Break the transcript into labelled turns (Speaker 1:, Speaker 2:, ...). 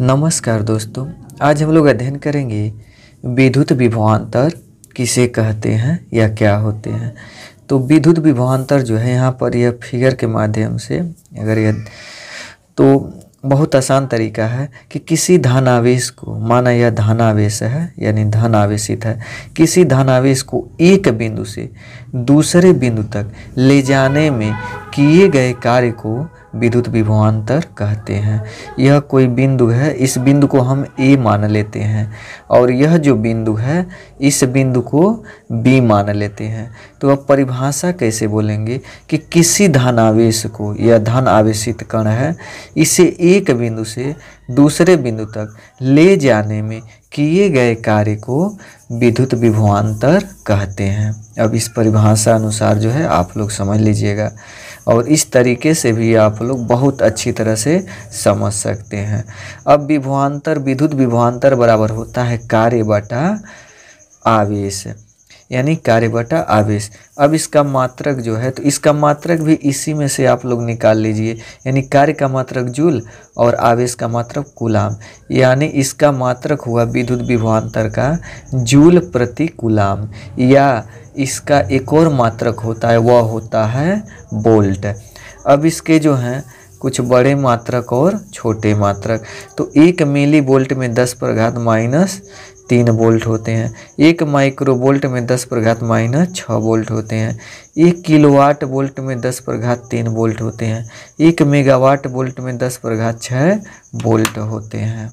Speaker 1: नमस्कार दोस्तों आज हम लोग अध्ययन करेंगे विद्युत विभवान्तर किसे कहते हैं या क्या होते हैं तो विद्युत विभवान्तर जो है यहाँ पर यह फिगर के माध्यम से अगर यह तो बहुत आसान तरीका है कि किसी धनावेश को माना यह धनावेश है यानी धन आवेशित है किसी धनावेश को एक बिंदु से दूसरे बिंदु तक ले जाने में किए गए कार्य को विद्युत विभवान्तर कहते हैं यह कोई बिंदु है इस बिंदु को हम ए मान लेते हैं और यह जो बिंदु है इस बिंदु को बी मान लेते हैं तो अब परिभाषा कैसे बोलेंगे कि किसी धन आवेश को यह धन आवेशित कण है इसे एक बिंदु से दूसरे बिंदु तक ले जाने में किए गए कार्य को विद्युत विभवान्तर कहते हैं अब इस परिभाषा अनुसार जो है आप लोग समझ लीजिएगा और इस तरीके से भी आप लोग बहुत अच्छी तरह से समझ सकते हैं अब विभवान्तर विद्युत विभवान्तर बराबर होता है कार्य बटा आवेश यानी कार्य बटा आवेश अब इसका मात्रक जो है तो इसका मात्रक भी इसी में से आप लोग निकाल लीजिए यानी कार्य का मात्रक जूल और आवेश का मात्रक गुलाम यानी इसका मात्रक हुआ विद्युत विभवान्तर का जूल प्रति गुलाम या इसका एक और मात्रक होता है वह होता है बोल्ट अब इसके जो हैं कुछ बड़े मात्रक और छोटे मात्रक तो एक मिली वोल्ट में दस प्रघात माइनस तीन वोल्ट होते हैं एक माइक्रो वोल्ट में दस प्रघात माइनस छः वोल्ट होते हैं एक किलोवाट वोल्ट में दस प्रघात तीन वोल्ट होते हैं एक मेगावाट वोल्ट में दस प्रघात छः वोल्ट होते हैं